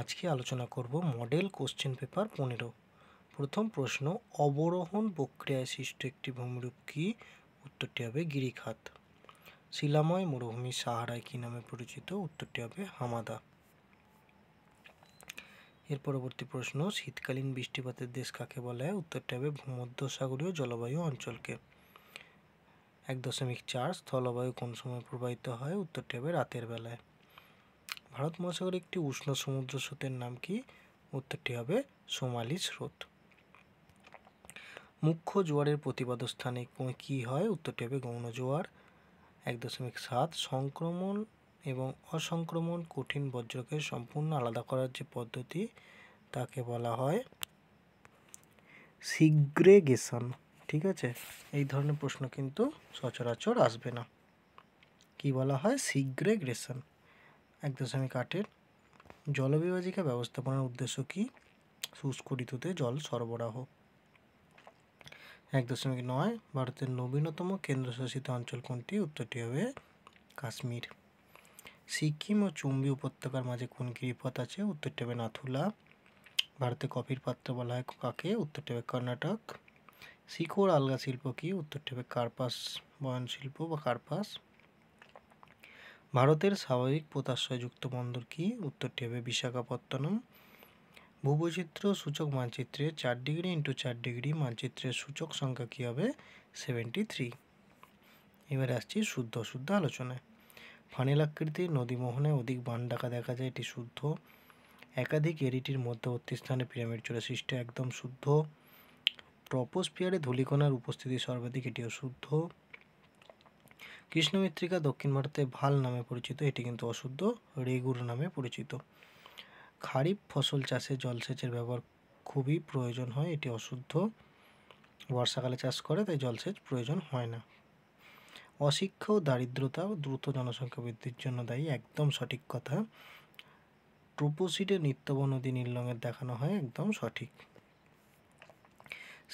আজকে আলোচনা করব মডেল কোশ্চেন পেপার পনেরো প্রথম প্রশ্ন অবরোহণ প্রক্রিয়ায় সৃষ্ট একটি ভূমিরূপ কী উত্তরটি হবে গিরিখাত শিলাময় মরুভূমি সাহারায় কি নামে পরিচিত উত্তরটি হবে হামাদা এর পরবর্তী প্রশ্ন শীতকালীন বৃষ্টিপাতের দেশ কাকে বলা হয় উত্তরটি হবে ভূমধ্যসাগরীয় জলবায়ু অঞ্চলকে এক দশমিক চার স্থলবায়ু কোন সময় প্রবাহিত হয় উত্তরটি হবে রাতের বেলায় ভারত মহাসাগরে একটি উষ্ণ সমুদ্র স্রোতের নাম কি উত্তরটি হবে সোমালি স্রোত মুখ্য জোয়ারের প্রতিবাদ স্থানে কী হয় উত্তরটি হবে গৌণ জোয়ার এক দশমিক সাত সংক্রমণ এবং অসংক্রমণ কঠিন বজ্রকে সম্পূর্ণ আলাদা করার যে পদ্ধতি তাকে বলা হয় সিগ্রেগেশন ঠিক আছে এই ধরনের প্রশ্ন কিন্তু সচরাচর আসবে না কি বলা হয় সিগ্রেগ্রেশন এক দশমিক আটের জলবিভাজিকা ব্যবস্থাপনার উদ্দেশ্য কী শুষ্ক ঋতুতে জল সরবরাহ এক দশমিক নয় ভারতের নবীনতম কেন্দ্রশাসিত অঞ্চল কোনটি উত্তরটি হবে কাশ্মীর সিকিম ও চুম্বি উপত্যকার মাঝে কোন গিরিপথ আছে উত্তরটি হবে নাথুলা ভারতে কফির পাত্র বলা হয় কাকে উত্তরটি হবে কর্ণাটক শিকড় আলগা শিল্প কী উত্তরটি হবে কার্পাস বয়ন শিল্প বা কার্পাস ভারতের স্বাভাবিক পোতাশ্রয়যুক্ত বন্দর কি উত্তরটি হবে বিশাখাপত্তনম ভূবৈচিত্র সূচক মানচিত্রে চার ডিগ্রি ইন্টু চার ডিগ্রি মানচিত্রের সূচক সংখ্যা কী হবে সেভেন্টি থ্রি এবারে আসছি শুদ্ধ শুদ্ধ আলোচনায় ফানেল আকৃতির নদীমোহনে অধিক বান ডাকা দেখা যায় এটি শুদ্ধ একাধিক এরিটির মধ্যবর্তী স্থানে পিরামিড চূড়া সৃষ্টি একদম শুদ্ধ ট্রপোস্পিয়ারে ধূলিকণার উপস্থিতি সর্বাধিক এটিও শুদ্ধ মৃত্তিকা দক্ষিণ ভারতে ভাল নামে পরিচিত এটি কিন্তু অশুদ্ধ রেগুর নামে পরিচিত খারিফ ফসল চাষে জলসেচের ব্যবহার খুবই প্রয়োজন হয় এটি অশুদ্ধ বর্ষাকালে চাষ করে তাই জলসেচ প্রয়োজন হয় না অশিক্ষা ও দারিদ্রতা দ্রুত জনসংখ্যা বৃদ্ধির জন্য দায়ী একদম সঠিক কথা ট্রোপোসিডে নদী নীল রঙের দেখানো হয় একদম সঠিক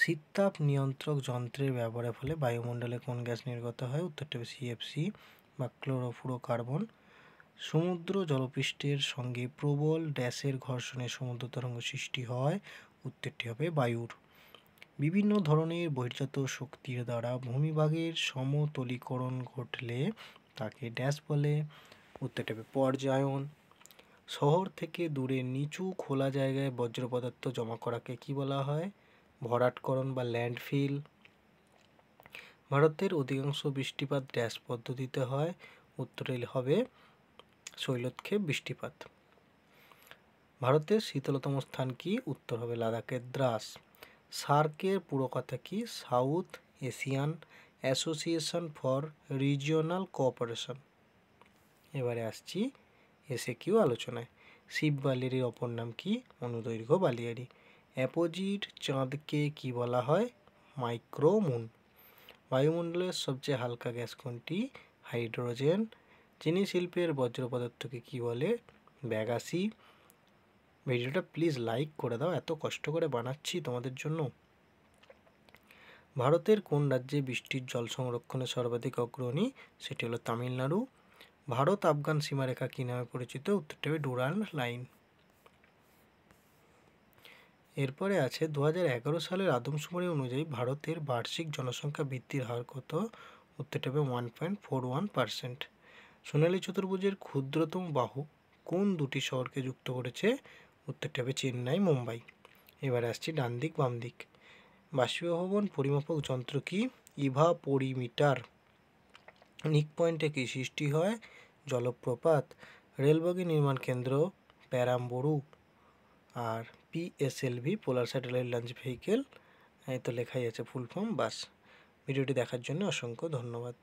শীততাপ নিয়ন্ত্রক যন্ত্রের ব্যবহারের ফলে বায়ুমণ্ডলে কোন গ্যাস নির্গত হয় উত্তরটা হবে সিএফসি বা ক্লোরোফ্লোরোকার্বন সমুদ্র জলপৃষ্ঠের সঙ্গে প্রবল ড্যাশের ঘর্ষণে সমুদ্র তরঙ্গ সৃষ্টি হয় উত্তরটি হবে বায়ুর বিভিন্ন ধরনের বহির্জাত শক্তির দ্বারা ভূমিভাগের সমতলীকরণ ঘটলে তাকে ড্যাশ বলে উত্তরটা হবে পর্যায়ন শহর থেকে দূরে নিচু খোলা জায়গায় বজ্র পদার্থ জমা করাকে কি বলা হয় ভরাটকরণ বা ল্যান্ডফিল ভারতের অধিকাংশ বৃষ্টিপাত ড্যাশ পদ্ধতিতে হয় উত্তরে হবে শৈলক্ষেপ বৃষ্টিপাত ভারতের শীতলতম স্থান কি উত্তর হবে লাদাখের দ্রাস সার্কের পুরো কথা কি South Asian Association for Regional Cooperation এবারে আসছি এসে কিউ আলোচনায় শিব বালিয়ারির অপর নাম কি অনুদৈর্ঘ্য বালিয়ারি অ্যাপোজিট চাঁদকে কি বলা হয় মাইক্রোমুন বায়ুমণ্ডলের সবচেয়ে হালকা গ্যাস কোনটি হাইড্রোজেন চিনি শিল্পের বজ্র পদার্থকে কী বলে ব্যাগাসি ভিডিওটা প্লিজ লাইক করে দাও এত কষ্ট করে বানাচ্ছি তোমাদের জন্য ভারতের কোন রাজ্যে বৃষ্টির জল সংরক্ষণে সর্বাধিক অগ্রণী সেটি হলো তামিলনাড়ু ভারত আফগান সীমারেখা কী নামে পরিচিত উত্তরটি হবে ডুরান লাইন এরপরে আছে দু সালের আদমশুমারি অনুযায়ী ভারতের বার্ষিক জনসংখ্যা বৃদ্ধির হার কত উত্তরটা হবে one point four one percent সোনালী চতুর্ভুজের ক্ষুদ্রতম বাহু কোন দুটি শহরকে যুক্ত করেছে উত্তরটা হবে চেন্নাই মুম্বাই এবার আসছি ডান দিক বাম দিক বাষ্পীভবন পরিমাপক যন্ত্র কি ইভা পরিমিটার নিক পয়েন্টে কি সৃষ্টি হয় জলপ্রপাত রেলবগি নির্মাণ কেন্দ্র প্যারাম্বরু আর PSLV polar satellite launch vehicle এই তো লেখাই আছে ফুল ফর্ম বাস ভিডিওটি দেখার জন্য অসংখ্য ধন্যবাদ